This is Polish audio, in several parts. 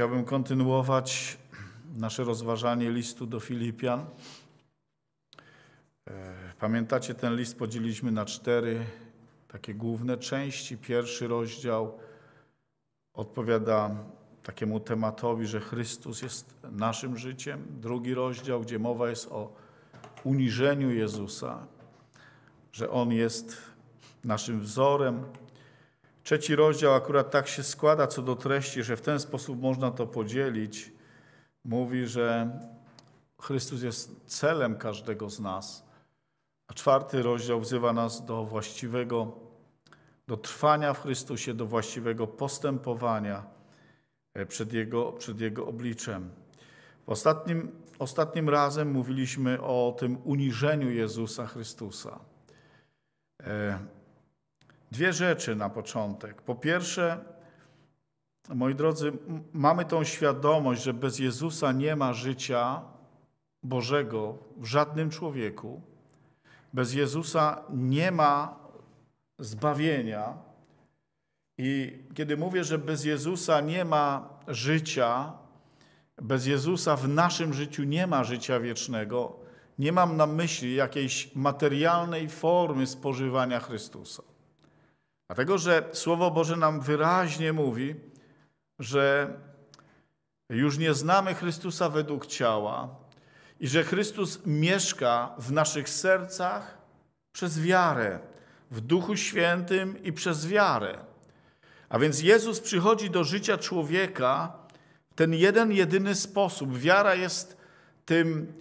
Chciałbym kontynuować nasze rozważanie listu do Filipian. E, pamiętacie, ten list podzieliliśmy na cztery takie główne części. Pierwszy rozdział odpowiada takiemu tematowi, że Chrystus jest naszym życiem. Drugi rozdział, gdzie mowa jest o uniżeniu Jezusa, że On jest naszym wzorem, Trzeci rozdział akurat tak się składa co do treści, że w ten sposób można to podzielić. Mówi, że Chrystus jest celem każdego z nas. A czwarty rozdział wzywa nas do właściwego, do trwania w Chrystusie, do właściwego postępowania e, przed Jego, przed jego obliczem. W ostatnim, ostatnim razem mówiliśmy o tym uniżeniu Jezusa Chrystusa. E, dwie rzeczy na początek. Po pierwsze, moi drodzy, mamy tą świadomość, że bez Jezusa nie ma życia Bożego w żadnym człowieku. Bez Jezusa nie ma zbawienia. I kiedy mówię, że bez Jezusa nie ma życia, bez Jezusa w naszym życiu nie ma życia wiecznego, nie mam na myśli jakiejś materialnej formy spożywania Chrystusa. Dlatego, że Słowo Boże nam wyraźnie mówi, że już nie znamy Chrystusa według ciała i że Chrystus mieszka w naszych sercach przez wiarę, w Duchu Świętym i przez wiarę. A więc Jezus przychodzi do życia człowieka w ten jeden, jedyny sposób. Wiara jest tym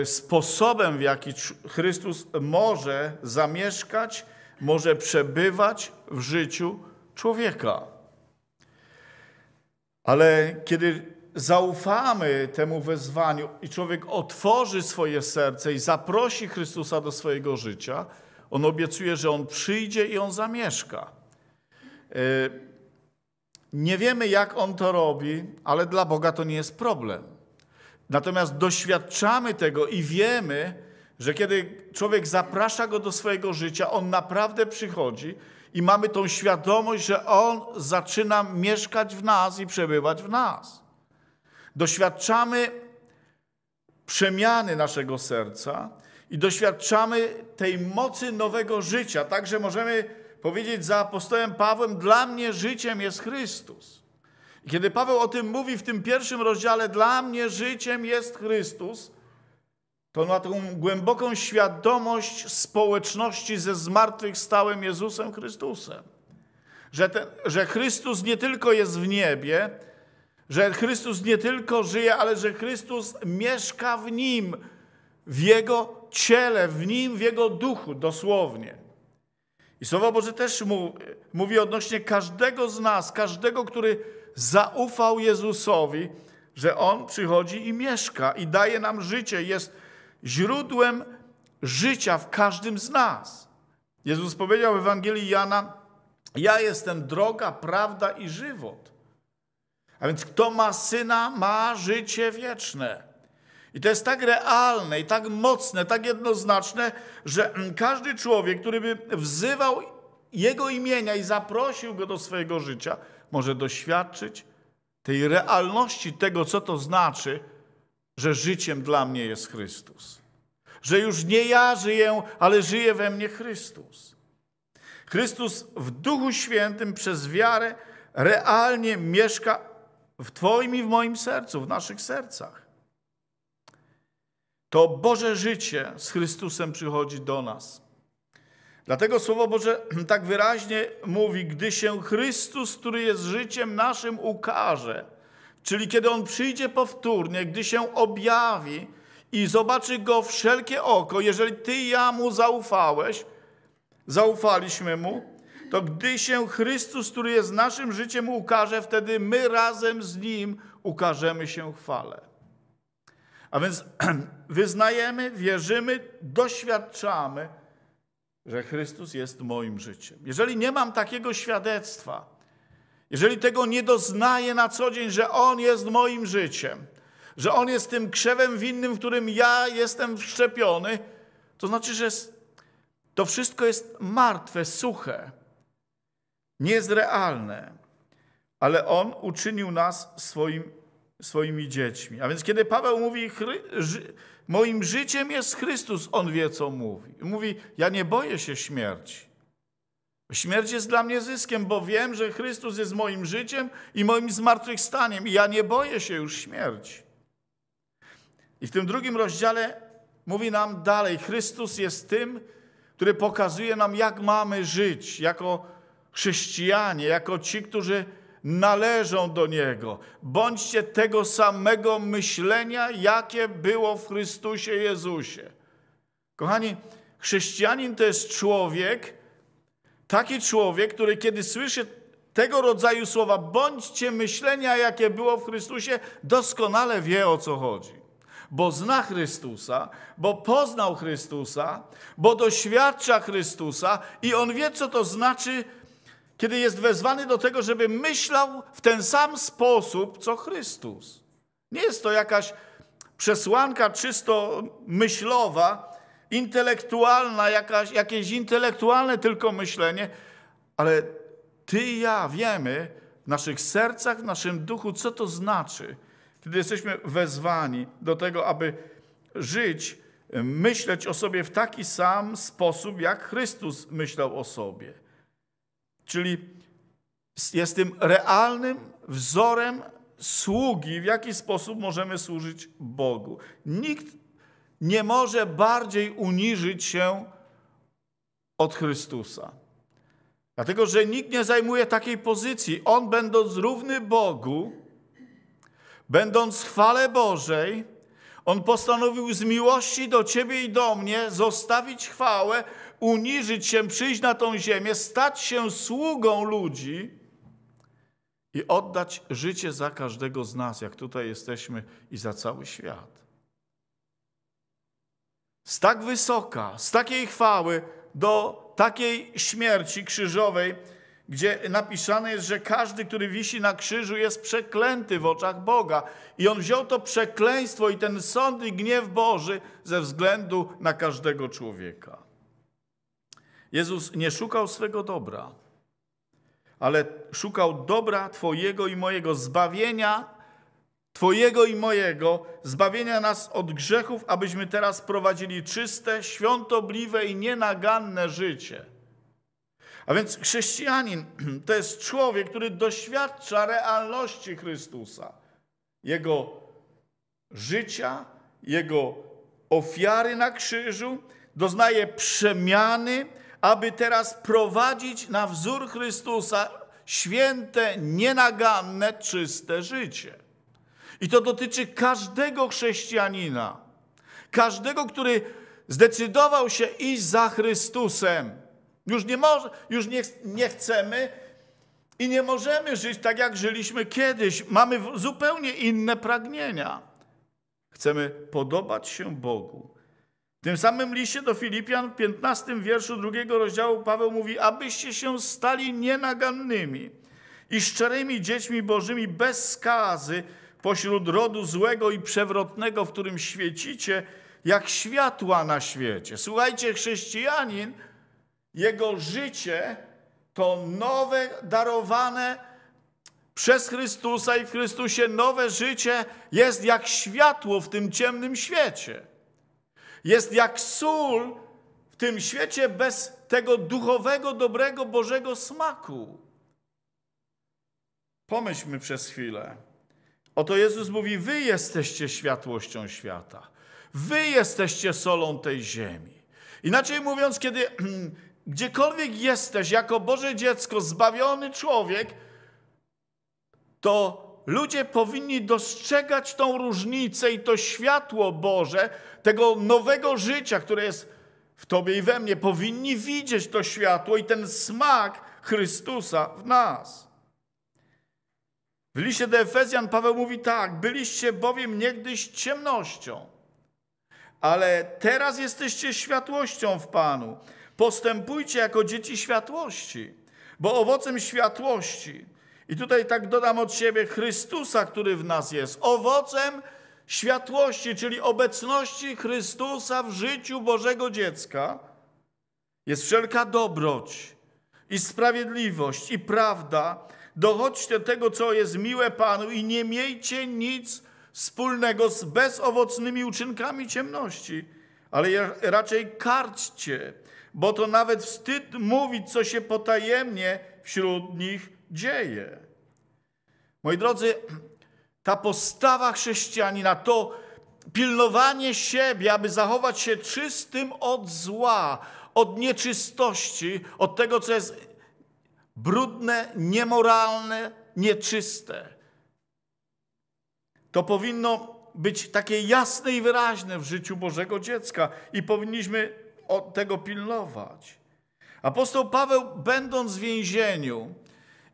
e, sposobem, w jaki Chrystus może zamieszkać może przebywać w życiu człowieka. Ale kiedy zaufamy temu wezwaniu i człowiek otworzy swoje serce i zaprosi Chrystusa do swojego życia, on obiecuje, że on przyjdzie i on zamieszka. E, nie wiemy, jak on to robi, ale dla Boga to nie jest problem. Natomiast doświadczamy tego i wiemy, że kiedy człowiek zaprasza go do swojego życia, on naprawdę przychodzi i mamy tą świadomość, że on zaczyna mieszkać w nas i przebywać w nas. Doświadczamy przemiany naszego serca i doświadczamy tej mocy nowego życia, także możemy powiedzieć za apostołem Pawłem: Dla mnie życiem jest Chrystus. I kiedy Paweł o tym mówi w tym pierwszym rozdziale, dla mnie życiem jest Chrystus to ma tą głęboką świadomość społeczności ze zmartwychwstałym Jezusem Chrystusem. Że, ten, że Chrystus nie tylko jest w niebie, że Chrystus nie tylko żyje, ale że Chrystus mieszka w nim, w jego ciele, w nim, w jego duchu, dosłownie. I Słowo Boże też mówi odnośnie każdego z nas, każdego, który zaufał Jezusowi, że on przychodzi i mieszka i daje nam życie, jest źródłem życia w każdym z nas. Jezus powiedział w Ewangelii Jana: Ja jestem droga, prawda i żywot. A więc kto ma syna, ma życie wieczne. I to jest tak realne i tak mocne, tak jednoznaczne, że mm, każdy człowiek, który by wzywał jego imienia i zaprosił go do swojego życia, może doświadczyć tej realności tego, co to znaczy że życiem dla mnie jest Chrystus. Że już nie ja żyję, ale żyje we mnie Chrystus. Chrystus w Duchu Świętym przez wiarę realnie mieszka w Twoim i w moim sercu, w naszych sercach. To Boże życie z Chrystusem przychodzi do nas. Dlatego Słowo Boże tak wyraźnie mówi, gdy się Chrystus, który jest życiem naszym, ukaże – Czyli kiedy On przyjdzie powtórnie, gdy się objawi i zobaczy Go wszelkie oko, jeżeli Ty i ja Mu zaufałeś, zaufaliśmy Mu, to gdy się Chrystus, który jest naszym życiem, ukaże, wtedy my razem z Nim ukażemy się chwale. A więc wyznajemy, wierzymy, doświadczamy, że Chrystus jest moim życiem. Jeżeli nie mam takiego świadectwa, jeżeli tego nie doznaję na co dzień, że On jest moim życiem, że On jest tym krzewem winnym, w którym ja jestem wszczepiony, to znaczy, że to wszystko jest martwe, suche, niezrealne. Ale On uczynił nas swoim, swoimi dziećmi. A więc kiedy Paweł mówi, moim życiem jest Chrystus, On wie, co mówi. Mówi, ja nie boję się śmierci. Śmierć jest dla mnie zyskiem, bo wiem, że Chrystus jest moim życiem i moim zmartwychwstaniem i ja nie boję się już śmierci. I w tym drugim rozdziale mówi nam dalej, Chrystus jest tym, który pokazuje nam, jak mamy żyć jako chrześcijanie, jako ci, którzy należą do Niego. Bądźcie tego samego myślenia, jakie było w Chrystusie Jezusie. Kochani, chrześcijanin to jest człowiek, Taki człowiek, który kiedy słyszy tego rodzaju słowa, bądźcie myślenia, jakie było w Chrystusie, doskonale wie o co chodzi. Bo zna Chrystusa, bo poznał Chrystusa, bo doświadcza Chrystusa i on wie, co to znaczy, kiedy jest wezwany do tego, żeby myślał w ten sam sposób, co Chrystus. Nie jest to jakaś przesłanka czysto myślowa, intelektualna, jakaś, jakieś intelektualne tylko myślenie, ale ty i ja wiemy w naszych sercach, w naszym duchu, co to znaczy, kiedy jesteśmy wezwani do tego, aby żyć, myśleć o sobie w taki sam sposób, jak Chrystus myślał o sobie. Czyli jest tym realnym wzorem sługi, w jaki sposób możemy służyć Bogu. Nikt nie może bardziej uniżyć się od Chrystusa. Dlatego, że nikt nie zajmuje takiej pozycji. On, będąc równy Bogu, będąc w chwale Bożej, on postanowił z miłości do ciebie i do mnie zostawić chwałę, uniżyć się, przyjść na tą ziemię, stać się sługą ludzi i oddać życie za każdego z nas, jak tutaj jesteśmy, i za cały świat z tak wysoka, z takiej chwały do takiej śmierci krzyżowej, gdzie napisane jest, że każdy, który wisi na krzyżu, jest przeklęty w oczach Boga. I on wziął to przekleństwo i ten sąd i gniew Boży ze względu na każdego człowieka. Jezus nie szukał swego dobra, ale szukał dobra Twojego i mojego zbawienia Twojego i mojego, zbawienia nas od grzechów, abyśmy teraz prowadzili czyste, świątobliwe i nienaganne życie. A więc chrześcijanin to jest człowiek, który doświadcza realności Chrystusa, jego życia, jego ofiary na krzyżu, doznaje przemiany, aby teraz prowadzić na wzór Chrystusa święte, nienaganne, czyste życie. I to dotyczy każdego chrześcijanina, każdego, który zdecydował się iść za Chrystusem. Już nie, może, już nie, nie chcemy i nie możemy żyć tak, jak żyliśmy kiedyś. Mamy zupełnie inne pragnienia. Chcemy podobać się Bogu. W tym samym liście do Filipian w 15 wierszu drugiego rozdziału Paweł mówi, abyście się stali nienagannymi i szczerymi dziećmi bożymi bez skazy, pośród rodu złego i przewrotnego, w którym świecicie, jak światła na świecie. Słuchajcie, chrześcijanin, jego życie to nowe, darowane przez Chrystusa i w Chrystusie nowe życie jest jak światło w tym ciemnym świecie. Jest jak sól w tym świecie bez tego duchowego, dobrego, Bożego smaku. Pomyślmy przez chwilę. Oto Jezus mówi: Wy jesteście światłością świata. Wy jesteście solą tej ziemi. Inaczej mówiąc, kiedy gdziekolwiek jesteś jako Boże dziecko, zbawiony człowiek, to ludzie powinni dostrzegać tą różnicę i to światło Boże, tego nowego życia, które jest w Tobie i we mnie. Powinni widzieć to światło i ten smak Chrystusa w nas. W liście do Efezjan Paweł mówi tak: Byliście bowiem niegdyś ciemnością, ale teraz jesteście światłością w Panu. Postępujcie jako dzieci światłości, bo owocem światłości, i tutaj tak dodam od siebie Chrystusa, który w nas jest, owocem światłości, czyli obecności Chrystusa w życiu Bożego dziecka, jest wszelka dobroć i sprawiedliwość i prawda dochodźcie tego, co jest miłe Panu i nie miejcie nic wspólnego z bezowocnymi uczynkami ciemności, ale raczej karćcie, bo to nawet wstyd mówić, co się potajemnie wśród nich dzieje. Moi drodzy, ta postawa chrześcijanina to pilnowanie siebie, aby zachować się czystym od zła, od nieczystości, od tego, co jest brudne, niemoralne, nieczyste. To powinno być takie jasne i wyraźne w życiu Bożego dziecka i powinniśmy od tego pilnować. Apostoł Paweł, będąc w więzieniu,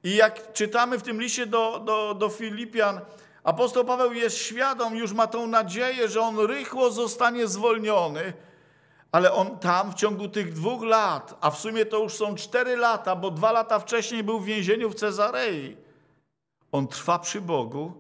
i jak czytamy w tym liście do, do, do Filipian, apostoł Paweł jest świadom, już ma tą nadzieję, że on rychło zostanie zwolniony ale on tam w ciągu tych dwóch lat, a w sumie to już są cztery lata, bo dwa lata wcześniej był w więzieniu w Cezarei. On trwa przy Bogu,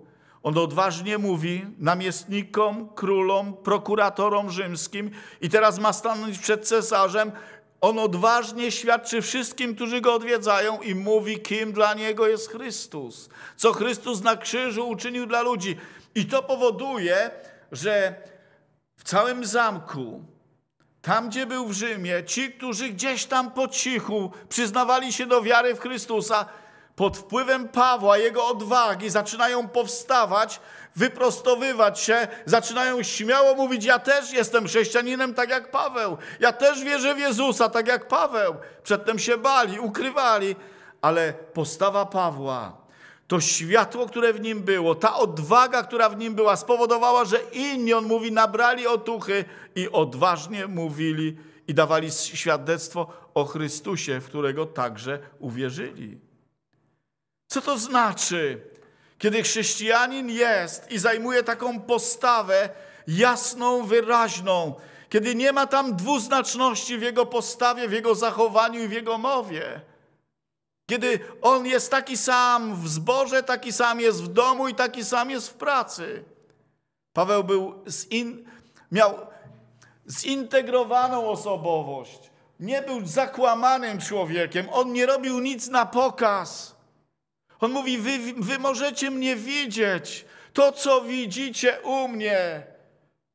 on odważnie mówi namiestnikom, królom, prokuratorom rzymskim i teraz ma stanąć przed cesarzem. On odważnie świadczy wszystkim, którzy go odwiedzają i mówi, kim dla niego jest Chrystus. Co Chrystus na krzyżu uczynił dla ludzi. I to powoduje, że w całym zamku tam, gdzie był w Rzymie, ci, którzy gdzieś tam po cichu przyznawali się do wiary w Chrystusa, pod wpływem Pawła, jego odwagi, zaczynają powstawać, wyprostowywać się, zaczynają śmiało mówić: Ja też jestem chrześcijaninem, tak jak Paweł. Ja też wierzę w Jezusa, tak jak Paweł. Przedtem się bali, ukrywali, ale postawa Pawła to światło, które w nim było, ta odwaga, która w nim była, spowodowała, że inni, on mówi, nabrali otuchy i odważnie mówili i dawali świadectwo o Chrystusie, w którego także uwierzyli. Co to znaczy, kiedy chrześcijanin jest i zajmuje taką postawę jasną, wyraźną, kiedy nie ma tam dwuznaczności w jego postawie, w jego zachowaniu i w jego mowie? Kiedy on jest taki sam w zborze, taki sam jest w domu i taki sam jest w pracy. Paweł był miał zintegrowaną osobowość. Nie był zakłamanym człowiekiem. On nie robił nic na pokaz. On mówi: Wy, wy możecie mnie widzieć. To, co widzicie u mnie,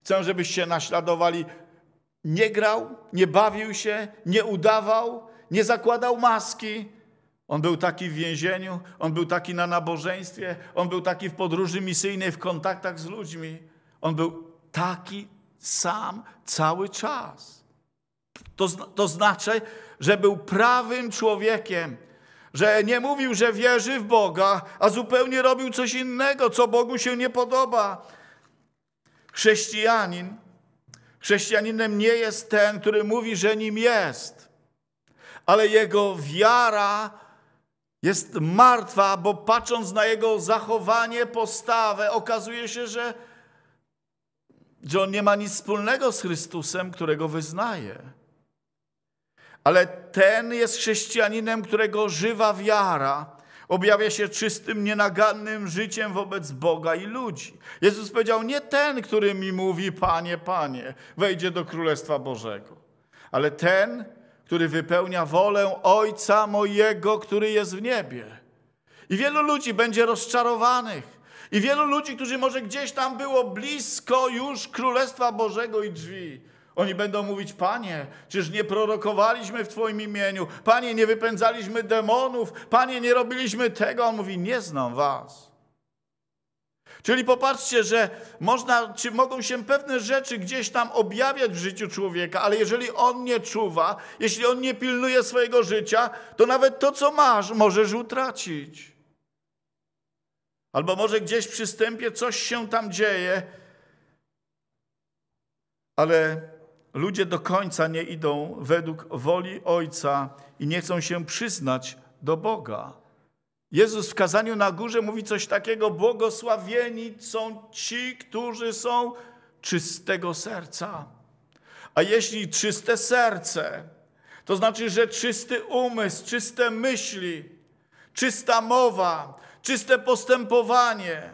chcę, żebyście naśladowali. Nie grał, nie bawił się, nie udawał, nie zakładał maski on był taki w więzieniu, on był taki na nabożeństwie, on był taki w podróży misyjnej, w kontaktach z ludźmi. On był taki sam cały czas. To, to znaczy, że był prawym człowiekiem, że nie mówił, że wierzy w Boga, a zupełnie robił coś innego, co Bogu się nie podoba. Chrześcijanin, chrześcijaninem nie jest ten, który mówi, że nim jest, ale jego wiara jest martwa, bo patrząc na jego zachowanie, postawę, okazuje się, że, że on nie ma nic wspólnego z Chrystusem, którego wyznaje. Ale ten jest chrześcijaninem, którego żywa wiara objawia się czystym, nienagannym życiem wobec Boga i ludzi. Jezus powiedział: Nie ten, który mi mówi, Panie, Panie, wejdzie do Królestwa Bożego, ale ten, który wypełnia wolę Ojca mojego, który jest w niebie. I wielu ludzi będzie rozczarowanych. I wielu ludzi, którzy może gdzieś tam było blisko już Królestwa Bożego i drzwi. Oni będą mówić, Panie, czyż nie prorokowaliśmy w Twoim imieniu? Panie, nie wypędzaliśmy demonów? Panie, nie robiliśmy tego? On mówi, nie znam Was. Czyli popatrzcie, że można, czy mogą się pewne rzeczy gdzieś tam objawiać w życiu człowieka, ale jeżeli on nie czuwa, jeśli on nie pilnuje swojego życia, to nawet to, co masz, możesz utracić. Albo może gdzieś przystępie, coś się tam dzieje, ale ludzie do końca nie idą według woli Ojca i nie chcą się przyznać do Boga. Jezus w kazaniu na górze mówi coś takiego: Błogosławieni są ci, którzy są czystego serca. A jeśli czyste serce, to znaczy, że czysty umysł, czyste myśli, czysta mowa, czyste postępowanie.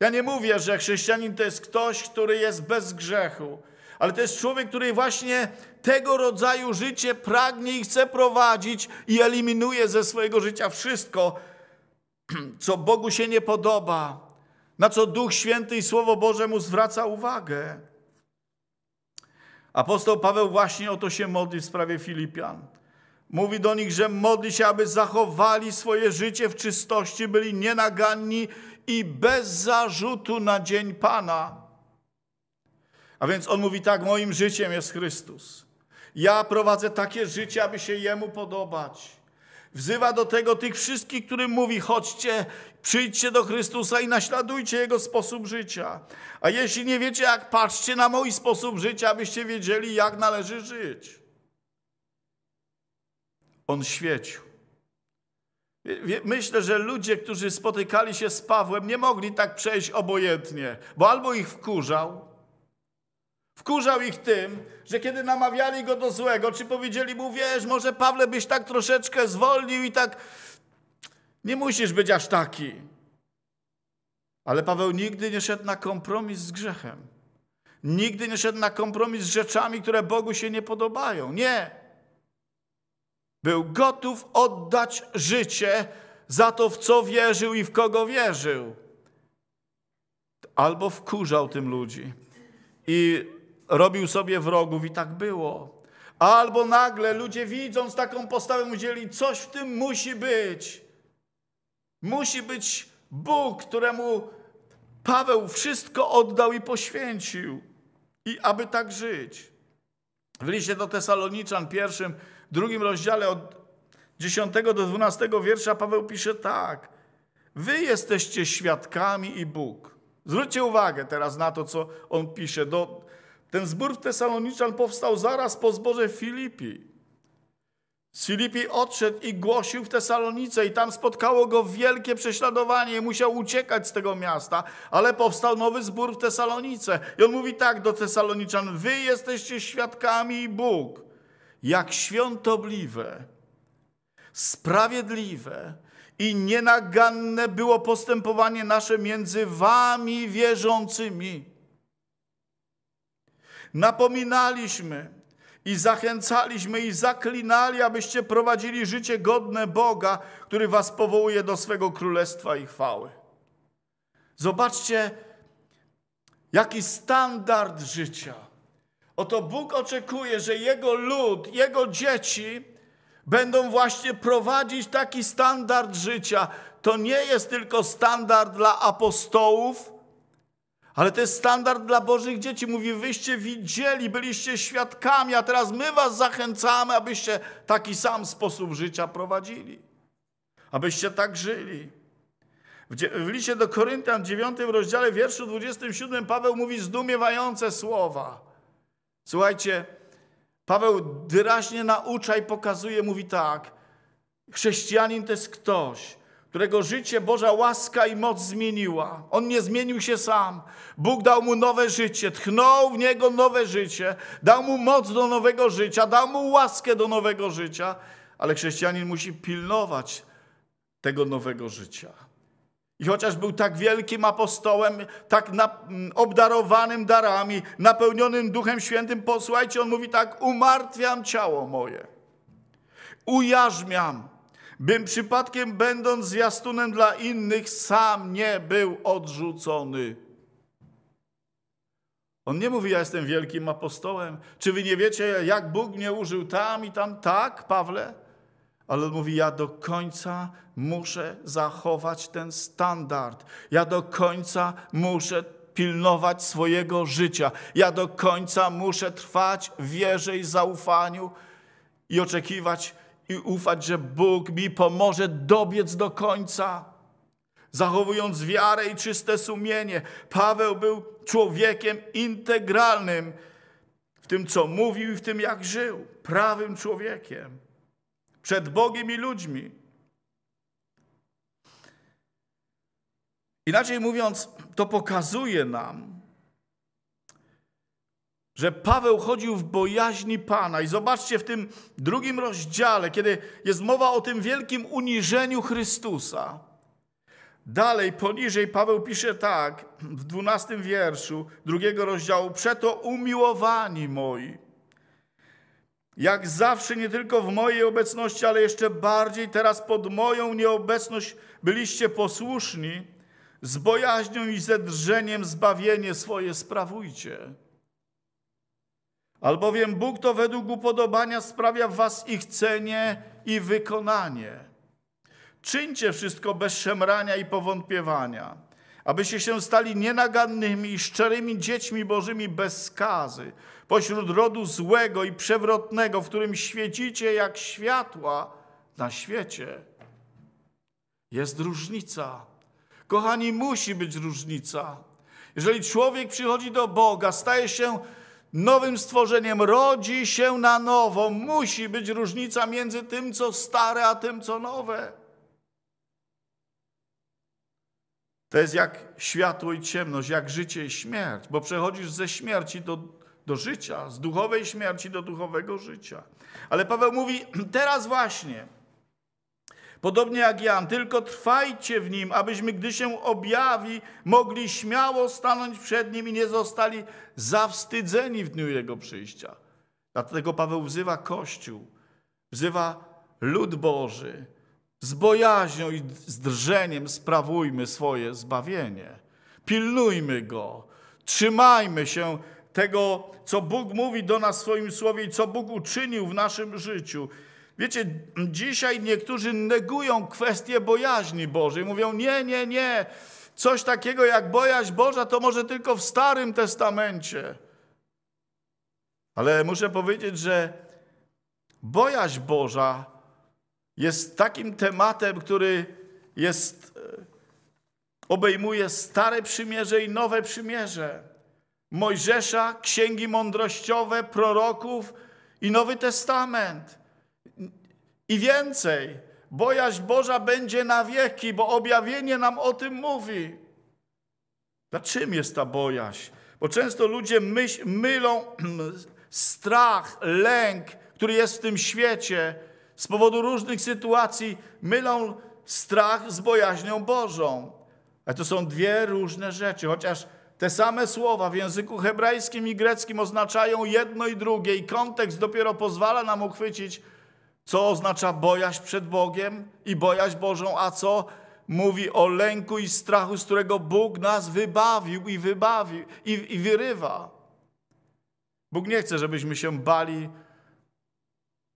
Ja nie mówię, że chrześcijanin to jest ktoś, który jest bez grzechu, ale to jest człowiek, który właśnie tego rodzaju życie pragnie i chce prowadzić i eliminuje ze swojego życia wszystko, co Bogu się nie podoba, na co Duch Święty i Słowo Boże mu zwraca uwagę. Apostoł Paweł właśnie o to się modli w sprawie Filipian. Mówi do nich, że modli się, aby zachowali swoje życie w czystości, byli nienaganni i bez zarzutu na dzień Pana. A więc on mówi tak, moim życiem jest Chrystus. Ja prowadzę takie życie, aby się Jemu podobać. Wzywa do tego tych wszystkich, którym mówi: chodźcie, przyjdźcie do Chrystusa i naśladujcie Jego sposób życia. A jeśli nie wiecie, jak patrzcie na mój sposób życia, abyście wiedzieli, jak należy żyć. On świecił. Myślę, że ludzie, którzy spotykali się z Pawłem, nie mogli tak przejść obojętnie, bo albo ich wkurzał, Wkurzał ich tym, że kiedy namawiali go do złego, czy powiedzieli mu, wiesz, może Pawle byś tak troszeczkę zwolnił i tak, nie musisz być aż taki. Ale Paweł nigdy nie szedł na kompromis z grzechem. Nigdy nie szedł na kompromis z rzeczami, które Bogu się nie podobają. Nie. Był gotów oddać życie za to, w co wierzył i w kogo wierzył. Albo wkurzał tym ludzi. I robił sobie wrogów i tak było. Albo nagle ludzie widząc taką postawę mówili, coś w tym musi być. Musi być Bóg, któremu Paweł wszystko oddał i poświęcił. I aby tak żyć. W liście do Tesaloniczan, pierwszym, drugim rozdziale od 10 do 12 wiersza Paweł pisze tak. Wy jesteście świadkami i Bóg. Zwróćcie uwagę teraz na to, co on pisze do ten zbór w Tesaloniczan powstał zaraz po zborze Filipi. Filipi Z odszedł i głosił w Tesalonice i tam spotkało go wielkie prześladowanie musiał uciekać z tego miasta, ale powstał nowy zbór w Tesalonice. I on mówi tak do Tesaloniczan, wy jesteście świadkami Bóg, jak świątobliwe, sprawiedliwe i nienaganne było postępowanie nasze między wami wierzącymi Napominaliśmy i zachęcaliśmy i zaklinali, abyście prowadzili życie godne Boga, który was powołuje do swego królestwa i chwały. Zobaczcie, jaki standard życia. Oto Bóg oczekuje, że Jego lud, Jego dzieci będą właśnie prowadzić taki standard życia. To nie jest tylko standard dla apostołów, ale to jest standard dla Bożych dzieci. Mówi, wyście widzieli, byliście świadkami, a teraz my was zachęcamy, abyście taki sam sposób życia prowadzili. Abyście tak żyli. W liście do Koryntian, 9 rozdziale, wierszu 27, Paweł mówi zdumiewające słowa. Słuchajcie, Paweł wyraźnie naucza i pokazuje, mówi tak. Chrześcijanin to jest ktoś, którego życie Boża łaska i moc zmieniła. On nie zmienił się sam. Bóg dał mu nowe życie, tchnął w niego nowe życie, dał mu moc do nowego życia, dał mu łaskę do nowego życia, ale chrześcijanin musi pilnować tego nowego życia. I chociaż był tak wielkim apostołem, tak na, mm, obdarowanym darami, napełnionym Duchem Świętym, posłuchajcie, on mówi tak: Umartwiam ciało moje, ujarzmiam bym przypadkiem będąc zwiastunem dla innych sam nie był odrzucony. On nie mówi, ja jestem wielkim apostołem. Czy wy nie wiecie, jak Bóg mnie użył tam i tam? Tak, Pawle. Ale on mówi, ja do końca muszę zachować ten standard. Ja do końca muszę pilnować swojego życia. Ja do końca muszę trwać w wierze i zaufaniu i oczekiwać i ufać, że Bóg mi pomoże dobiec do końca, zachowując wiarę i czyste sumienie. Paweł był człowiekiem integralnym w tym, co mówił i w tym, jak żył, prawym człowiekiem przed Bogiem i ludźmi. Inaczej mówiąc, to pokazuje nam, że Paweł chodził w bojaźni Pana. I zobaczcie w tym drugim rozdziale, kiedy jest mowa o tym wielkim uniżeniu Chrystusa. Dalej, poniżej, Paweł pisze tak, w dwunastym wierszu drugiego rozdziału: Przeto umiłowani moi. Jak zawsze, nie tylko w mojej obecności, ale jeszcze bardziej teraz pod moją nieobecność byliście posłuszni, z bojaźnią i ze drżeniem zbawienie swoje sprawujcie. Albowiem Bóg to według upodobania sprawia w was ich cenie i wykonanie. Czyńcie wszystko bez szemrania i powątpiewania, abyście się stali nienagannymi i szczerymi dziećmi bożymi bez skazy, pośród rodu złego i przewrotnego, w którym świecicie jak światła na świecie. Jest różnica. Kochani, musi być różnica. Jeżeli człowiek przychodzi do Boga, staje się nowym stworzeniem, rodzi się na nowo. Musi być różnica między tym, co stare, a tym, co nowe. To jest jak światło i ciemność, jak życie i śmierć, bo przechodzisz ze śmierci do, do życia, z duchowej śmierci do duchowego życia. Ale Paweł mówi, teraz właśnie Podobnie jak Jan, tylko trwajcie w nim, abyśmy, gdy się objawi, mogli śmiało stanąć przed nim i nie zostali zawstydzeni w dniu jego przyjścia. Dlatego Paweł wzywa Kościół, wzywa lud Boży. Z bojaźnią i z drżeniem sprawujmy swoje zbawienie. Pilnujmy go, trzymajmy się tego, co Bóg mówi do nas w swoim słowie i co Bóg uczynił w naszym życiu. Wiecie, dzisiaj niektórzy negują kwestię bojaźni Bożej. Mówią, nie, nie, nie, coś takiego jak bojaźń Boża to może tylko w Starym Testamencie. Ale muszę powiedzieć, że bojaźń Boża jest takim tematem, który jest, e, obejmuje Stare Przymierze i Nowe Przymierze. Mojżesza, księgi mądrościowe, proroków i Nowy Testament – i więcej, bojaźń Boża będzie na wieki, bo objawienie nam o tym mówi. Na czym jest ta bojaźń? Bo często ludzie myśl, mylą strach, lęk, który jest w tym świecie z powodu różnych sytuacji, mylą strach z bojaźnią Bożą. Ale to są dwie różne rzeczy, chociaż te same słowa w języku hebrajskim i greckim oznaczają jedno i drugie i kontekst dopiero pozwala nam uchwycić, co oznacza bojaźń przed Bogiem i bojaźń Bożą, a co mówi o lęku i strachu, z którego Bóg nas wybawił i wybawił i, i wyrywa. Bóg nie chce, żebyśmy się bali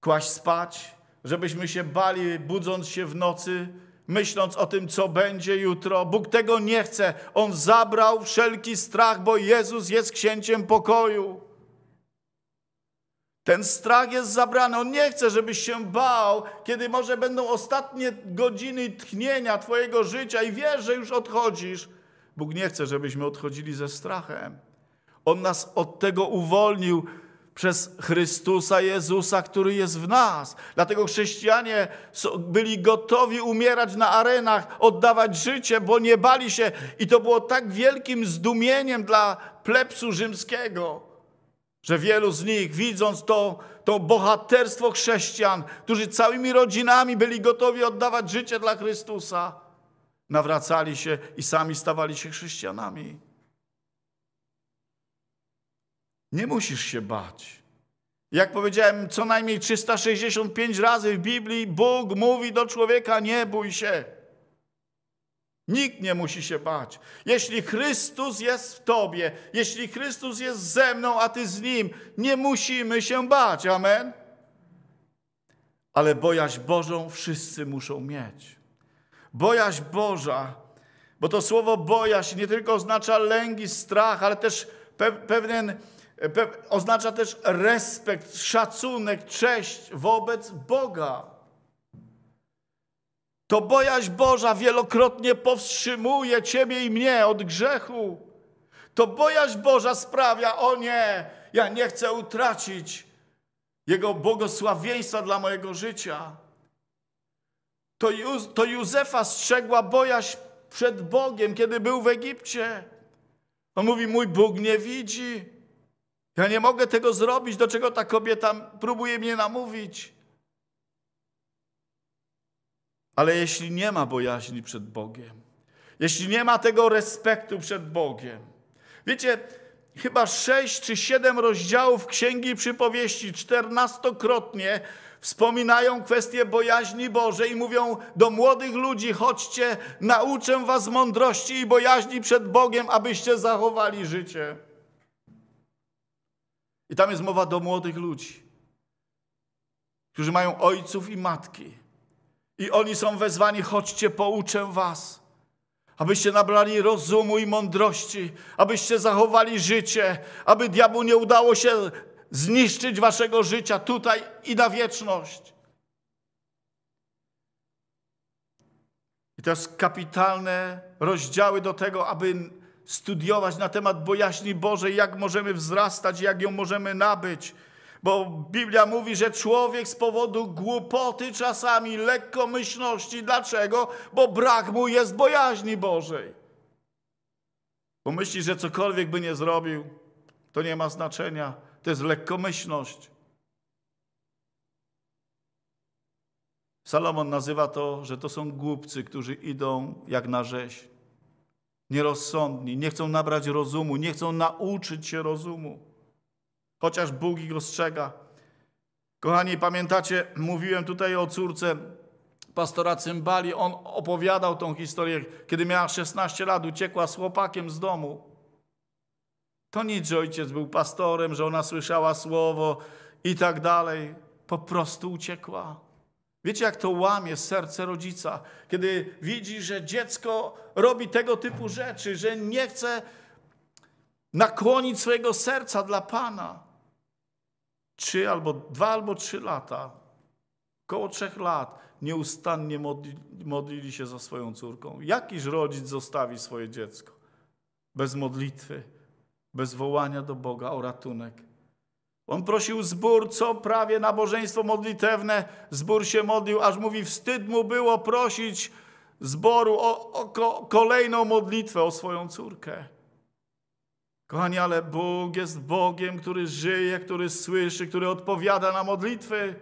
kłaść spać, żebyśmy się bali budząc się w nocy, myśląc o tym, co będzie jutro. Bóg tego nie chce. On zabrał wszelki strach, bo Jezus jest księciem pokoju. Ten strach jest zabrany. On nie chce, żebyś się bał, kiedy może będą ostatnie godziny tchnienia Twojego życia i wiesz, że już odchodzisz. Bóg nie chce, żebyśmy odchodzili ze strachem. On nas od tego uwolnił przez Chrystusa Jezusa, który jest w nas. Dlatego chrześcijanie byli gotowi umierać na arenach, oddawać życie, bo nie bali się. I to było tak wielkim zdumieniem dla plepsu rzymskiego że wielu z nich, widząc to, to bohaterstwo chrześcijan, którzy całymi rodzinami byli gotowi oddawać życie dla Chrystusa, nawracali się i sami stawali się chrześcijanami. Nie musisz się bać. Jak powiedziałem, co najmniej 365 razy w Biblii Bóg mówi do człowieka: nie bój się. Nikt nie musi się bać. Jeśli Chrystus jest w tobie, jeśli Chrystus jest ze mną, a ty z nim, nie musimy się bać. Amen. Ale bojaźń Bożą wszyscy muszą mieć. Bojaźń Boża, bo to słowo bojaźń nie tylko oznacza lęgi, strach, ale też pe pewien, pe oznacza też respekt, szacunek, cześć wobec Boga. To bojaźń Boża wielokrotnie powstrzymuje ciebie i mnie od grzechu. To bojaźń Boża sprawia, o nie, ja nie chcę utracić Jego błogosławieństwa dla mojego życia. To, to Józefa strzegła bojaźń przed Bogiem, kiedy był w Egipcie. On mówi, mój Bóg nie widzi. Ja nie mogę tego zrobić, do czego ta kobieta próbuje mnie namówić. Ale jeśli nie ma bojaźni przed Bogiem, jeśli nie ma tego respektu przed Bogiem, wiecie, chyba sześć czy siedem rozdziałów Księgi Przypowieści czternastokrotnie wspominają kwestię bojaźni Bożej i mówią do młodych ludzi, chodźcie, nauczę was mądrości i bojaźni przed Bogiem, abyście zachowali życie. I tam jest mowa do młodych ludzi, którzy mają ojców i matki i oni są wezwani, chodźcie, pouczę was, abyście nabrali rozumu i mądrości, abyście zachowali życie, aby diabłu nie udało się zniszczyć waszego życia tutaj i na wieczność. I to jest kapitalne rozdziały do tego, aby studiować na temat bojaźni Bożej, jak możemy wzrastać, jak ją możemy nabyć. Bo Biblia mówi, że człowiek z powodu głupoty, czasami lekkomyślności. Dlaczego? Bo brak mu jest bojaźni Bożej. Bo myśli, że cokolwiek by nie zrobił, to nie ma znaczenia. To jest lekkomyślność. Salomon nazywa to, że to są głupcy, którzy idą jak na rzeź. Nierozsądni, nie chcą nabrać rozumu, nie chcą nauczyć się rozumu chociaż Bóg ich ostrzega. Kochani, pamiętacie, mówiłem tutaj o córce pastora Cymbali. On opowiadał tą historię, kiedy miała 16 lat, uciekła z chłopakiem z domu. To nic, że ojciec był pastorem, że ona słyszała słowo i tak dalej. Po prostu uciekła. Wiecie, jak to łamie serce rodzica, kiedy widzi, że dziecko robi tego typu rzeczy, że nie chce nakłonić swojego serca dla Pana trzy albo dwa albo trzy lata, około trzech lat, nieustannie modli, modlili się za swoją córką. Jakiż rodzic zostawi swoje dziecko bez modlitwy, bez wołania do Boga o ratunek? On prosił zbór, co prawie nabożeństwo modlitewne. Zbór się modlił, aż mówi, wstyd mu było prosić zboru o, o kolejną modlitwę o swoją córkę. Kochani, ale Bóg jest Bogiem, który żyje, który słyszy, który odpowiada na modlitwy.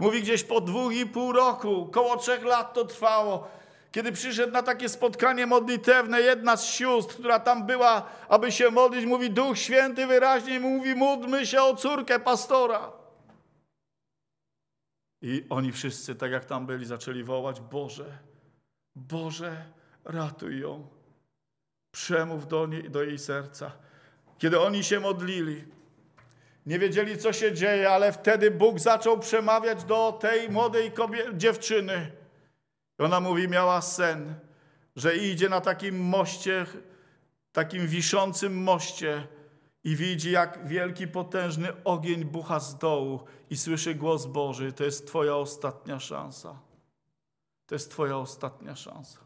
Mówi gdzieś po dwóch i pół roku, koło trzech lat to trwało, kiedy przyszedł na takie spotkanie modlitewne, jedna z sióstr, która tam była, aby się modlić, mówi Duch Święty wyraźnie, mówi módlmy się o córkę pastora. I oni wszyscy, tak jak tam byli, zaczęli wołać Boże, Boże, ratuj ją. Przemów do, niej, do jej serca. Kiedy oni się modlili, nie wiedzieli, co się dzieje, ale wtedy Bóg zaczął przemawiać do tej młodej dziewczyny. Ona mówi, miała sen, że idzie na takim moście, takim wiszącym moście i widzi, jak wielki, potężny ogień bucha z dołu i słyszy głos Boży. To jest Twoja ostatnia szansa. To jest Twoja ostatnia szansa.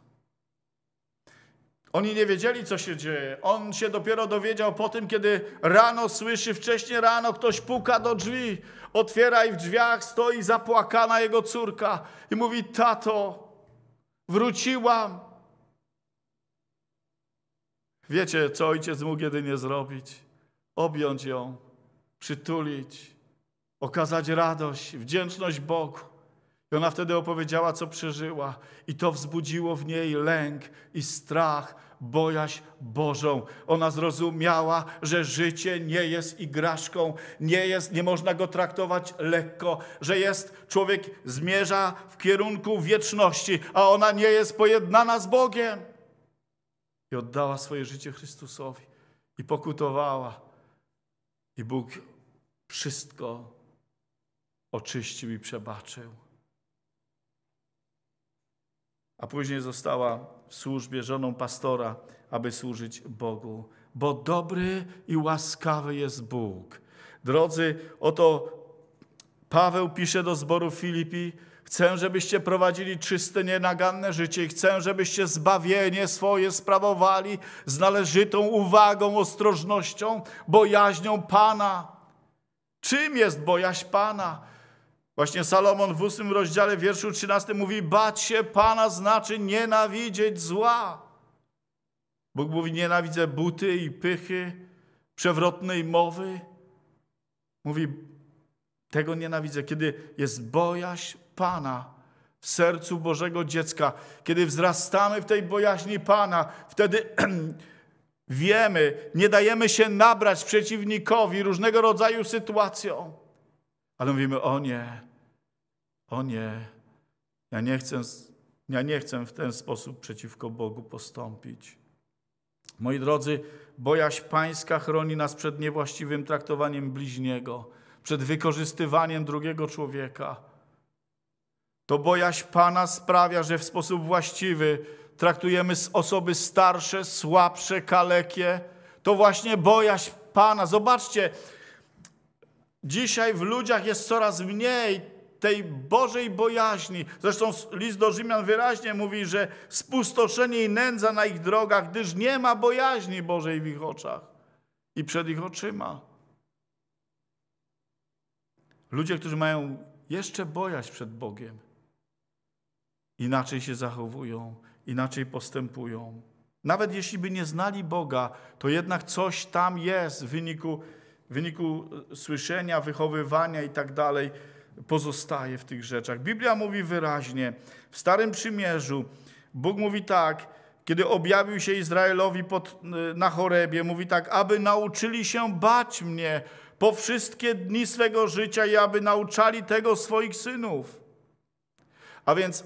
Oni nie wiedzieli, co się dzieje. On się dopiero dowiedział po tym, kiedy rano słyszy, wcześnie rano ktoś puka do drzwi. Otwiera i w drzwiach stoi zapłakana jego córka i mówi: Tato, wróciłam. Wiecie, co ojciec mógł jedynie zrobić? Objąć ją, przytulić, okazać radość, wdzięczność Bogu ona wtedy opowiedziała, co przeżyła, i to wzbudziło w niej lęk i strach, bojaźń Bożą. Ona zrozumiała, że życie nie jest igraszką, nie, jest, nie można go traktować lekko, że jest człowiek zmierza w kierunku wieczności, a ona nie jest pojednana z Bogiem. I oddała swoje życie Chrystusowi i pokutowała. I Bóg wszystko oczyścił i przebaczył a później została w służbie żoną pastora, aby służyć Bogu. Bo dobry i łaskawy jest Bóg. Drodzy, oto Paweł pisze do zboru Filipi, Chcę, żebyście prowadzili czyste, nienaganne życie i chcę, żebyście zbawienie swoje sprawowali z należytą uwagą, ostrożnością, bojaźnią Pana. Czym jest bojaźń Pana? Właśnie Salomon w ósmym rozdziale wierszu 13 mówi bać się Pana znaczy nienawidzieć zła. Bóg mówi nienawidzę buty i pychy, przewrotnej mowy. Mówi tego nienawidzę, kiedy jest bojaźń Pana w sercu Bożego dziecka, kiedy wzrastamy w tej bojaźni Pana, wtedy wiemy, nie dajemy się nabrać przeciwnikowi różnego rodzaju sytuacjom. Ale mówimy, o nie, o nie, ja nie chcę, ja nie chcę w ten sposób przeciwko Bogu postąpić. Moi drodzy, bojaźń Pańska chroni nas przed niewłaściwym traktowaniem bliźniego, przed wykorzystywaniem drugiego człowieka. To bojaźń Pana sprawia, że w sposób właściwy traktujemy osoby starsze, słabsze, kalekie. To właśnie bojaźń Pana. Zobaczcie, dzisiaj w ludziach jest coraz mniej tej Bożej bojaźni. Zresztą list do Rzymian wyraźnie mówi, że spustoszenie i nędza na ich drogach, gdyż nie ma bojaźni Bożej w ich oczach i przed ich oczyma. Ludzie, którzy mają jeszcze bojaźń przed Bogiem, inaczej się zachowują, inaczej postępują. Nawet jeśli by nie znali Boga, to jednak coś tam jest w wyniku, w wyniku e, słyszenia, wychowywania i tak dalej pozostaje w tych rzeczach. Biblia mówi wyraźnie, w Starym Przymierzu Bóg mówi tak, kiedy objawił się Izraelowi pod, y, na Chorebie, mówi tak, aby nauczyli się bać mnie po wszystkie dni swego życia i aby nauczali tego swoich synów. A więc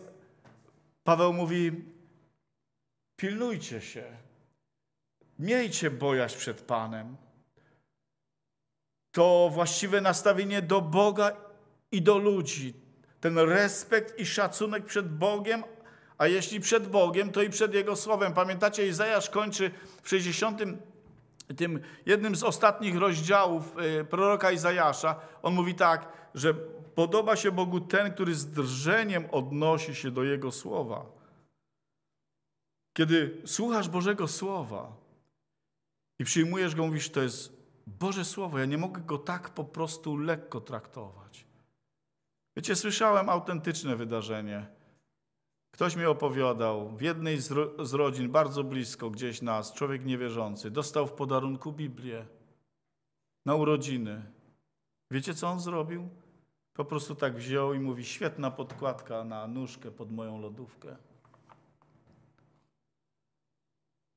Paweł mówi, pilnujcie się, miejcie bojaźń przed Panem. To właściwe nastawienie do Boga i do ludzi. Ten respekt i szacunek przed Bogiem, a jeśli przed Bogiem, to i przed Jego Słowem. Pamiętacie, Izajasz kończy w 60 tym jednym z ostatnich rozdziałów e, proroka Izajasza, on mówi tak, że podoba się Bogu ten, który z drżeniem odnosi się do Jego słowa. Kiedy słuchasz Bożego Słowa i przyjmujesz go, mówisz, to jest Boże Słowo, ja nie mogę go tak po prostu lekko traktować. Wiecie, słyszałem autentyczne wydarzenie. Ktoś mi opowiadał, w jednej z, ro z rodzin, bardzo blisko gdzieś nas, człowiek niewierzący, dostał w podarunku Biblię na urodziny. Wiecie, co on zrobił? Po prostu tak wziął i mówi: Świetna podkładka na nóżkę pod moją lodówkę.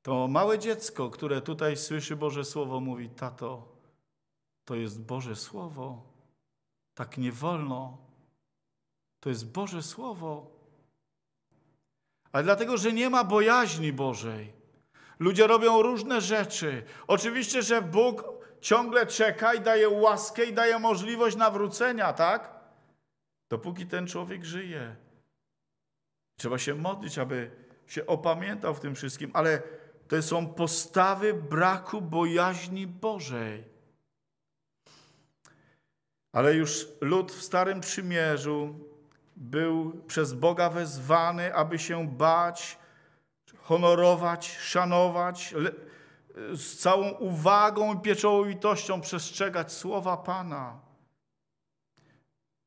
To małe dziecko, które tutaj słyszy Boże Słowo, mówi: Tato, to jest Boże Słowo. Tak nie wolno. To jest Boże Słowo. Ale dlatego, że nie ma bojaźni Bożej. Ludzie robią różne rzeczy. Oczywiście, że Bóg ciągle czeka i daje łaskę i daje możliwość nawrócenia, tak? Dopóki ten człowiek żyje. Trzeba się modlić, aby się opamiętał w tym wszystkim, ale to są postawy braku bojaźni Bożej. Ale już lud w Starym Przymierzu był przez Boga wezwany, aby się bać, honorować, szanować, z całą uwagą i pieczołowitością przestrzegać słowa Pana.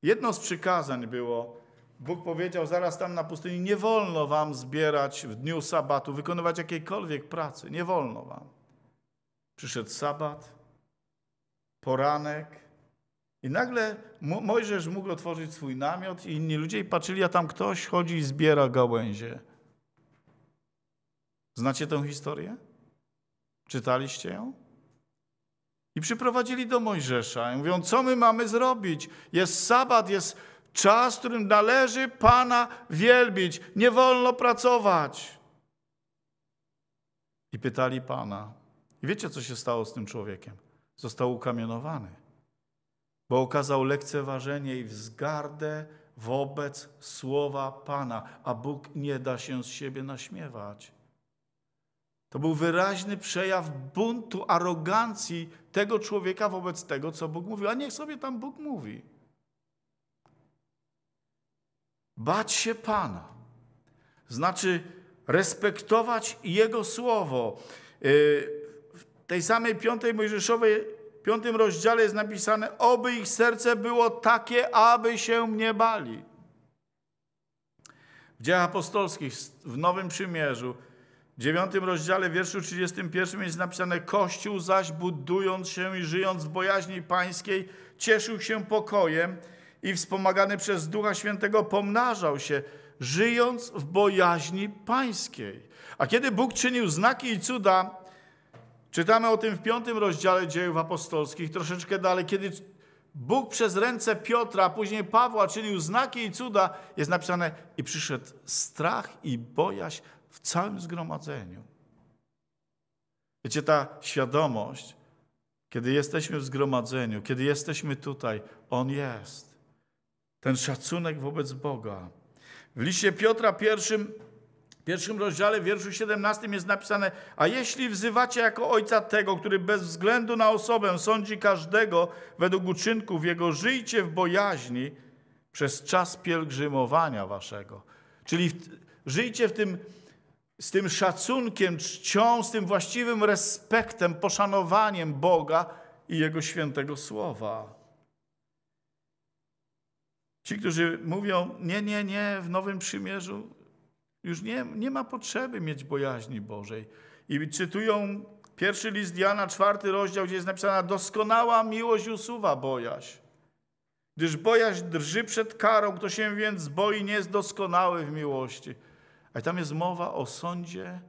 Jedno z przykazań było, Bóg powiedział zaraz tam na pustyni, nie wolno wam zbierać w dniu sabatu, wykonywać jakiejkolwiek pracy, nie wolno wam. Przyszedł sabat, poranek, i nagle Mojżesz mógł otworzyć swój namiot i inni ludzie patrzyli, a tam ktoś chodzi i zbiera gałęzie. Znacie tę historię? Czytaliście ją? I przyprowadzili do Mojżesza i mówią, co my mamy zrobić? Jest sabat, jest czas, w którym należy Pana wielbić. Nie wolno pracować. I pytali Pana. I wiecie, co się stało z tym człowiekiem? Został ukamienowany bo okazał lekceważenie i wzgardę wobec słowa Pana, a Bóg nie da się z siebie naśmiewać. To był wyraźny przejaw buntu, arogancji tego człowieka wobec tego, co Bóg mówił. A niech sobie tam Bóg mówi. Bać się Pana znaczy respektować Jego słowo. Y, w tej samej piątej Mojżeszowej piątym rozdziale jest napisane, oby ich serce było takie, aby się nie bali. W dziejach apostolskich w Nowym Przymierzu, w dziewiątym rozdziale, wierszu 31 jest napisane, Kościół zaś budując się i żyjąc w bojaźni pańskiej, cieszył się pokojem i wspomagany przez Ducha Świętego pomnażał się, żyjąc w bojaźni pańskiej. A kiedy Bóg czynił znaki i cuda Czytamy o tym w piątym rozdziale dziejów apostolskich, troszeczkę dalej, kiedy Bóg przez ręce Piotra, a później Pawła czynił znaki i cuda, jest napisane i przyszedł strach i bojaźń w całym zgromadzeniu. Wiecie, ta świadomość, kiedy jesteśmy w zgromadzeniu, kiedy jesteśmy tutaj, On jest. Ten szacunek wobec Boga. W liście Piotra pierwszym w pierwszym rozdziale, w wierszu 17 jest napisane: A jeśli wzywacie jako ojca tego, który bez względu na osobę sądzi każdego według uczynków jego, żyjcie w bojaźni przez czas pielgrzymowania waszego. Czyli w, żyjcie w tym, z tym szacunkiem, czcią, z tym właściwym respektem, poszanowaniem Boga i Jego świętego słowa. Ci, którzy mówią, nie, nie, nie, w Nowym Przymierzu już nie, nie ma potrzeby mieć bojaźni Bożej. I czytują pierwszy list Jana, czwarty rozdział, gdzie jest napisana doskonała miłość usuwa bojaźń. Gdyż bojaźń drży przed karą, kto się więc boi, nie jest doskonały w miłości. A tam jest mowa o sądzie,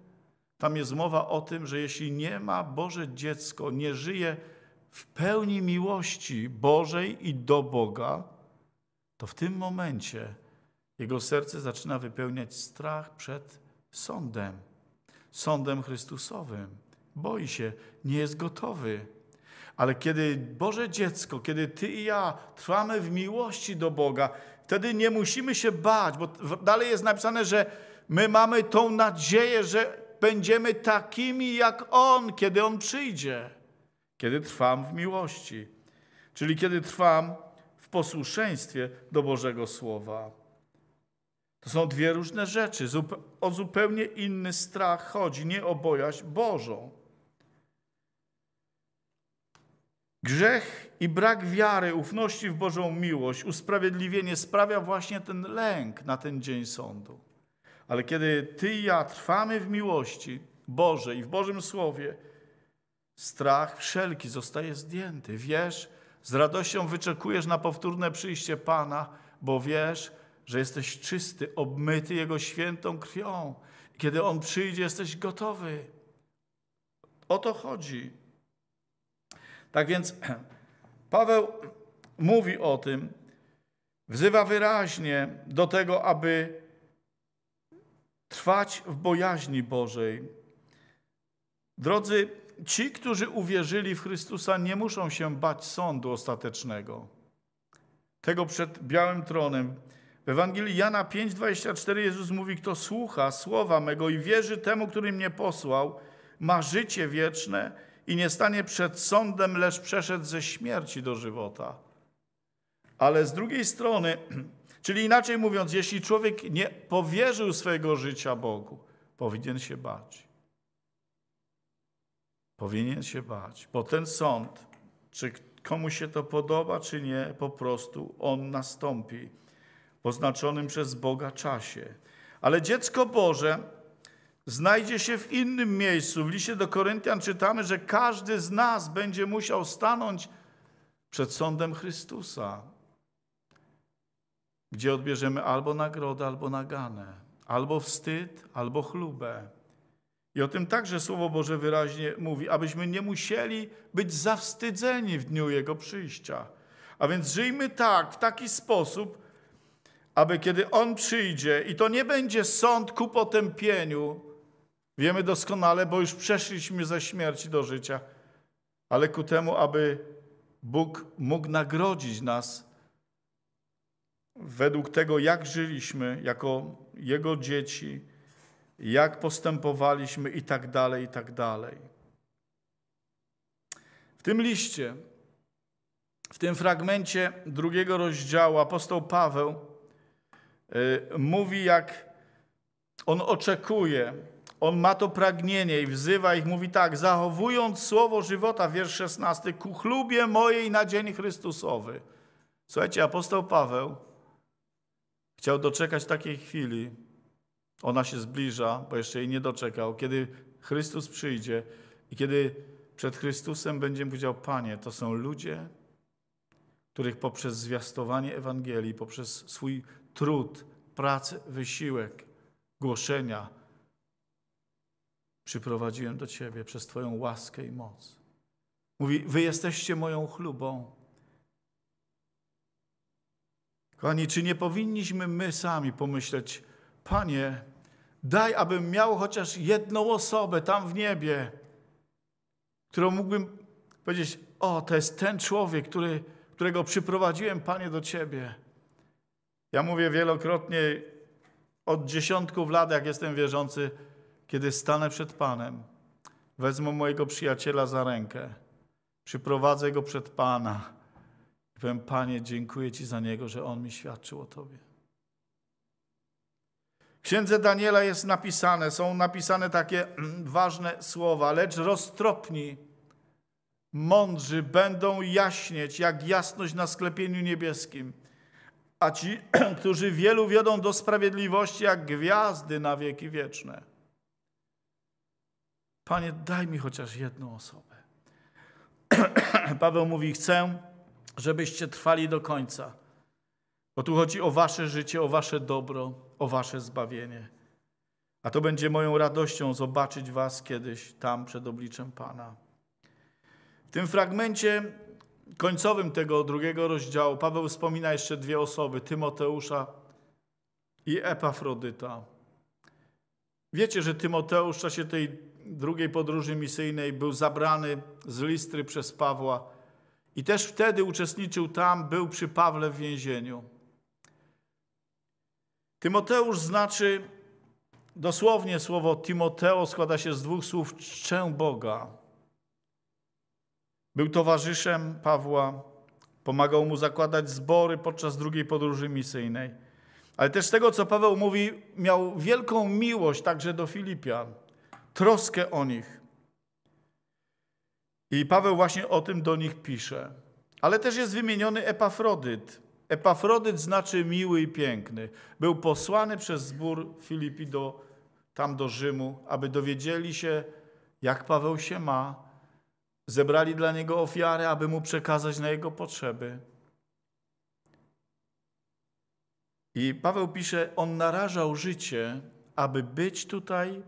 tam jest mowa o tym, że jeśli nie ma Boże dziecko, nie żyje w pełni miłości Bożej i do Boga, to w tym momencie jego serce zaczyna wypełniać strach przed sądem, sądem Chrystusowym. Boi się, nie jest gotowy. Ale kiedy Boże dziecko, kiedy Ty i ja trwamy w miłości do Boga, wtedy nie musimy się bać, bo dalej jest napisane, że my mamy tą nadzieję, że będziemy takimi jak On, kiedy On przyjdzie. Kiedy trwam w miłości, czyli kiedy trwam w posłuszeństwie do Bożego Słowa. To są dwie różne rzeczy. O zupełnie inny strach chodzi, nie o bojaźń Bożą. Grzech i brak wiary, ufności w Bożą miłość, usprawiedliwienie sprawia właśnie ten lęk na ten dzień sądu. Ale kiedy ty i ja trwamy w miłości Bożej i w Bożym Słowie, strach wszelki zostaje zdjęty. Wiesz, z radością wyczekujesz na powtórne przyjście Pana, bo wiesz, że jesteś czysty, obmyty Jego świętą krwią. Kiedy On przyjdzie, jesteś gotowy. O to chodzi. Tak więc Paweł mówi o tym, wzywa wyraźnie do tego, aby trwać w bojaźni Bożej. Drodzy, ci, którzy uwierzyli w Chrystusa, nie muszą się bać sądu ostatecznego, tego przed białym tronem w Ewangelii Jana 5:24 Jezus mówi: Kto słucha słowa mego i wierzy temu, który mnie posłał, ma życie wieczne i nie stanie przed sądem, lecz przeszedł ze śmierci do żywota. Ale z drugiej strony, czyli inaczej mówiąc, jeśli człowiek nie powierzył swojego życia Bogu, powinien się bać. Powinien się bać, bo ten sąd, czy komu się to podoba, czy nie, po prostu on nastąpi oznaczonym przez Boga czasie. Ale dziecko Boże znajdzie się w innym miejscu. W liście do Koryntian czytamy, że każdy z nas będzie musiał stanąć przed sądem Chrystusa, gdzie odbierzemy albo nagrodę, albo naganę, albo wstyd, albo chlubę. I o tym także Słowo Boże wyraźnie mówi, abyśmy nie musieli być zawstydzeni w dniu Jego przyjścia. A więc żyjmy tak, w taki sposób, aby kiedy On przyjdzie, i to nie będzie sąd ku potępieniu, wiemy doskonale, bo już przeszliśmy ze śmierci do życia, ale ku temu, aby Bóg mógł nagrodzić nas według tego, jak żyliśmy jako Jego dzieci, jak postępowaliśmy i tak dalej, i tak dalej. W tym liście, w tym fragmencie drugiego rozdziału apostoł Paweł Y, mówi, jak on oczekuje, on ma to pragnienie i wzywa ich, mówi tak, zachowując słowo żywota, wiersz 16, ku chlubie mojej na dzień Chrystusowy. Słuchajcie, apostoł Paweł chciał doczekać takiej chwili, ona się zbliża, bo jeszcze jej nie doczekał, kiedy Chrystus przyjdzie i kiedy przed Chrystusem będziemy powiedział, Panie, to są ludzie, których poprzez zwiastowanie Ewangelii, poprzez swój trud, pracę, wysiłek, głoszenia przyprowadziłem do Ciebie przez Twoją łaskę i moc. Mówi, Wy jesteście moją chlubą. Kochani, czy nie powinniśmy my sami pomyśleć, Panie, daj, abym miał chociaż jedną osobę tam w niebie, którą mógłbym powiedzieć, o, to jest ten człowiek, który, którego przyprowadziłem, Panie, do Ciebie. Ja mówię wielokrotnie od dziesiątków lat, jak jestem wierzący, kiedy stanę przed Panem, wezmę mojego przyjaciela za rękę, przyprowadzę go przed Pana i powiem, Panie, dziękuję Ci za niego, że on mi świadczył o Tobie. W księdze Daniela jest napisane, są napisane takie mm, ważne słowa, lecz roztropni, mądrzy będą jaśnieć jak jasność na sklepieniu niebieskim a ci, którzy wielu wiodą do sprawiedliwości, jak gwiazdy na wieki wieczne. Panie, daj mi chociaż jedną osobę. Paweł mówi: Chcę, żebyście trwali do końca, bo tu chodzi o wasze życie, o wasze dobro, o wasze zbawienie. A to będzie moją radością zobaczyć Was kiedyś tam przed obliczem Pana. W tym fragmencie końcowym tego drugiego rozdziału Paweł wspomina jeszcze dwie osoby: Tymoteusza i Epafrodyta. Wiecie, że Tymoteusz w czasie tej drugiej podróży misyjnej był zabrany z listry przez Pawła i też wtedy uczestniczył tam, był przy Pawle w więzieniu. Tymoteusz znaczy dosłownie słowo Timoteo składa się z dwóch słów czczę Boga. Był towarzyszem Pawła, pomagał mu zakładać zbory podczas drugiej podróży misyjnej. Ale też z tego, co Paweł mówi, miał wielką miłość także do Filipian, troskę o nich. I Paweł właśnie o tym do nich pisze. Ale też jest wymieniony Epafrodyt. Epafrodyt znaczy miły i piękny. Był posłany przez zbór Filipi do, tam do Rzymu, aby dowiedzieli się, jak Paweł się ma, zebrali dla niego ofiary, aby mu przekazać na jego potrzeby. I Paweł pisze, on narażał życie, aby być tutaj,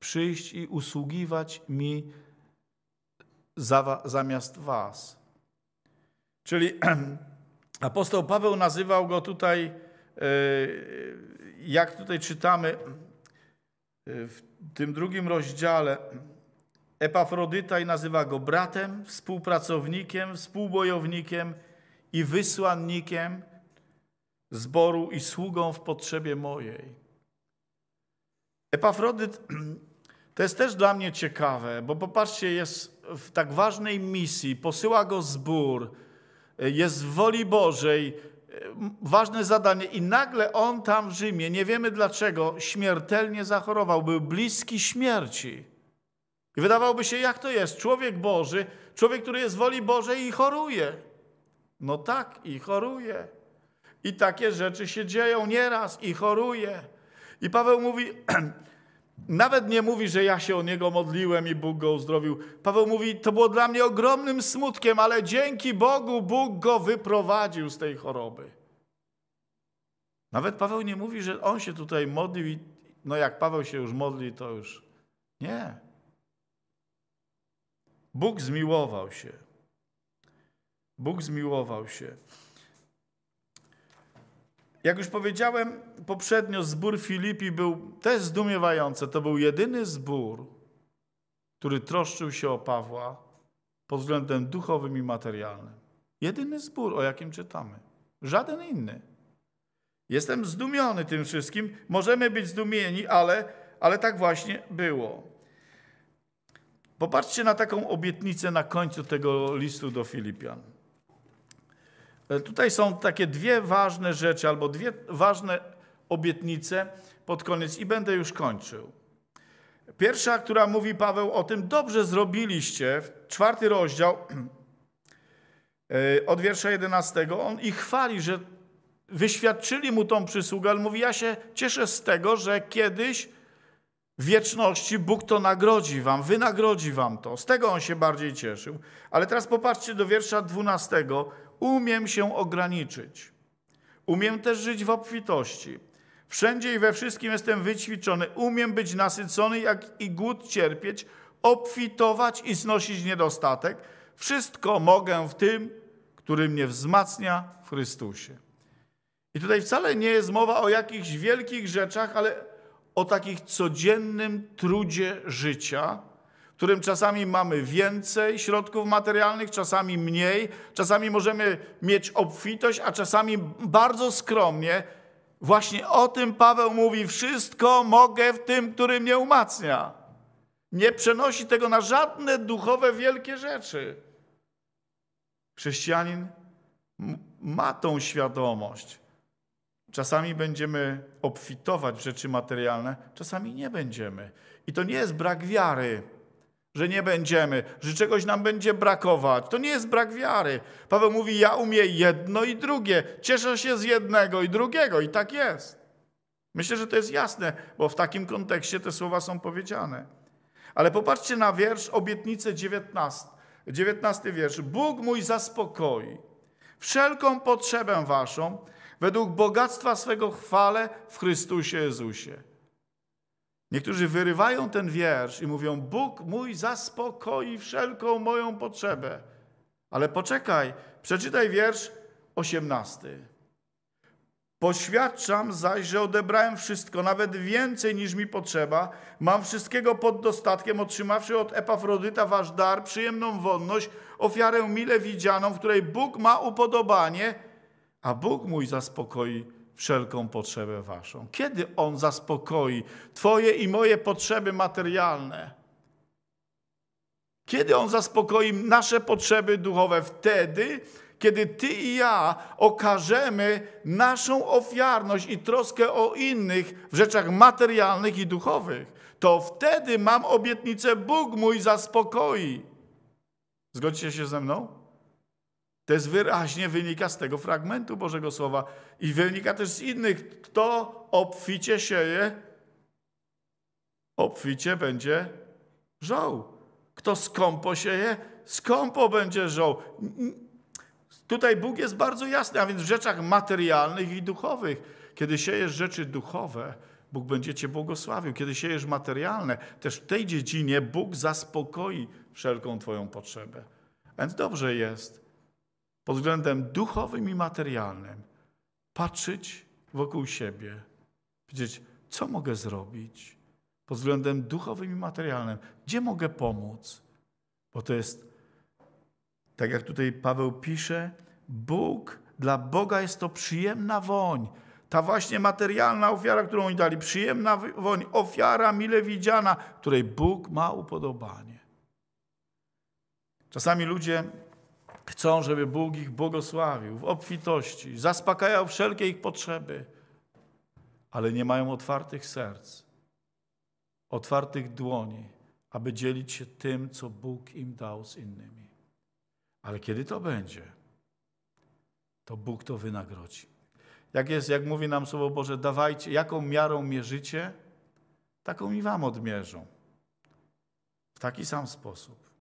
przyjść i usługiwać mi za, zamiast was. Czyli apostoł Paweł nazywał go tutaj, e, jak tutaj czytamy e, w tym drugim rozdziale, Epafrodyta i nazywa go bratem, współpracownikiem, współbojownikiem i wysłannikiem zboru i sługą w potrzebie mojej. Epafrodyt to jest też dla mnie ciekawe, bo popatrzcie, jest w tak ważnej misji, posyła go zbór, jest w woli Bożej, ważne zadanie i nagle on tam w Rzymie, nie wiemy dlaczego, śmiertelnie zachorował, był bliski śmierci. I wydawałoby się, jak to jest? Człowiek Boży, człowiek, który jest woli Bożej i choruje. No tak, i choruje. I takie rzeczy się dzieją nieraz, i choruje. I Paweł mówi, nawet nie mówi, że ja się o niego modliłem i Bóg go uzdrowił. Paweł mówi, to było dla mnie ogromnym smutkiem, ale dzięki Bogu Bóg go wyprowadził z tej choroby. Nawet Paweł nie mówi, że on się tutaj modlił i no jak Paweł się już modli, to już nie. Bóg zmiłował się. Bóg zmiłował się. Jak już powiedziałem poprzednio, zbór Filipi był też zdumiewający. To był jedyny zbór, który troszczył się o Pawła pod względem duchowym i materialnym. Jedyny zbór, o jakim czytamy. Żaden inny. Jestem zdumiony tym wszystkim. Możemy być zdumieni, ale, ale tak właśnie było. Popatrzcie na taką obietnicę na końcu tego listu do Filipian. E, tutaj są takie dwie ważne rzeczy, albo dwie ważne obietnice pod koniec i będę już kończył. Pierwsza, która mówi Paweł o tym, dobrze zrobiliście, czwarty rozdział e, od wiersza 11, on ich chwali, że wyświadczyli mu tą przysługę, ale mówi, ja się cieszę z tego, że kiedyś w wieczności Bóg to nagrodzi wam, wynagrodzi wam to. Z tego on się bardziej cieszył. Ale teraz popatrzcie do wiersza 12. Umiem się ograniczyć. Umiem też żyć w obfitości. Wszędzie i we wszystkim jestem wyćwiczony. Umiem być nasycony, jak i głód cierpieć, obfitować i znosić niedostatek. Wszystko mogę w tym, który mnie wzmacnia w Chrystusie. I tutaj wcale nie jest mowa o jakichś wielkich rzeczach, ale o takich codziennym trudzie życia, w którym czasami mamy więcej środków materialnych, czasami mniej, czasami możemy mieć obfitość, a czasami bardzo skromnie. Właśnie o tym Paweł mówi: Wszystko mogę w tym, który mnie umacnia. Nie przenosi tego na żadne duchowe wielkie rzeczy. Chrześcijanin ma tą świadomość Czasami będziemy obfitować w rzeczy materialne, czasami nie będziemy. I to nie jest brak wiary, że nie będziemy, że czegoś nam będzie brakować. To nie jest brak wiary. Paweł mówi: Ja umiem jedno i drugie. Cieszę się z jednego i drugiego, i tak jest. Myślę, że to jest jasne, bo w takim kontekście te słowa są powiedziane. Ale popatrzcie na wiersz obietnicy 19, 19 wiersz. Bóg mój zaspokoi wszelką potrzebę waszą według bogactwa swego chwale w Chrystusie Jezusie. Niektórzy wyrywają ten wiersz i mówią: Bóg mój zaspokoi wszelką moją potrzebę. Ale poczekaj, przeczytaj wiersz 18. Poświadczam zaś, że odebrałem wszystko, nawet więcej niż mi potrzeba. Mam wszystkiego pod dostatkiem, otrzymawszy od Epafrodyta wasz dar, przyjemną wonność, ofiarę mile widzianą, w której Bóg ma upodobanie a Bóg mój zaspokoi wszelką potrzebę waszą. Kiedy On zaspokoi Twoje i moje potrzeby materialne? Kiedy On zaspokoi nasze potrzeby duchowe? Wtedy, kiedy Ty i ja okażemy naszą ofiarność i troskę o innych w rzeczach materialnych i duchowych. To wtedy mam obietnicę, Bóg mój zaspokoi. Zgodzicie się ze mną? To jest wyraźnie wynika z tego fragmentu Bożego Słowa i wynika też z innych. Kto obficie sieje, obficie będzie żoł. Kto skąpo sieje, skąpo będzie żoł. Tutaj Bóg jest bardzo jasny, a więc w rzeczach materialnych i duchowych. Kiedy siejesz rzeczy duchowe, Bóg będzie cię błogosławił. Kiedy siejesz materialne, też w tej dziedzinie Bóg zaspokoi wszelką twoją potrzebę. Więc dobrze jest, pod względem duchowym i materialnym, patrzeć wokół siebie, powiedzieć, co mogę zrobić pod względem duchowym i materialnym, gdzie mogę pomóc, bo to jest, tak jak tutaj Paweł pisze, Bóg, dla Boga jest to przyjemna woń, ta właśnie materialna ofiara, którą oni dali, przyjemna woń, ofiara mile widziana, której Bóg ma upodobanie. Czasami ludzie Chcą, żeby Bóg ich błogosławił w obfitości, zaspokajał wszelkie ich potrzeby, ale nie mają otwartych serc, otwartych dłoni, aby dzielić się tym, co Bóg im dał z innymi. Ale kiedy to będzie, to Bóg to wynagrodzi. Jak jest, jak mówi nam Słowo Boże, dawajcie, jaką miarą mierzycie, taką i wam odmierzą. W taki sam sposób.